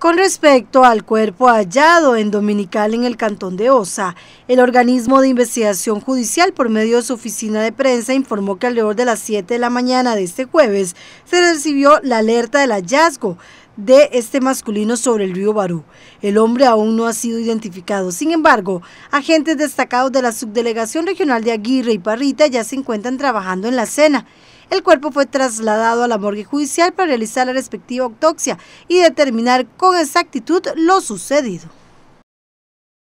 Con respecto al cuerpo hallado en Dominical en el cantón de Osa, el organismo de investigación judicial por medio de su oficina de prensa informó que alrededor de las 7 de la mañana de este jueves se recibió la alerta del hallazgo de este masculino sobre el río Barú. El hombre aún no ha sido identificado. Sin embargo, agentes destacados de la Subdelegación Regional de Aguirre y Parrita ya se encuentran trabajando en la escena. El cuerpo fue trasladado a la morgue judicial para realizar la respectiva autopsia y determinar con exactitud lo sucedido.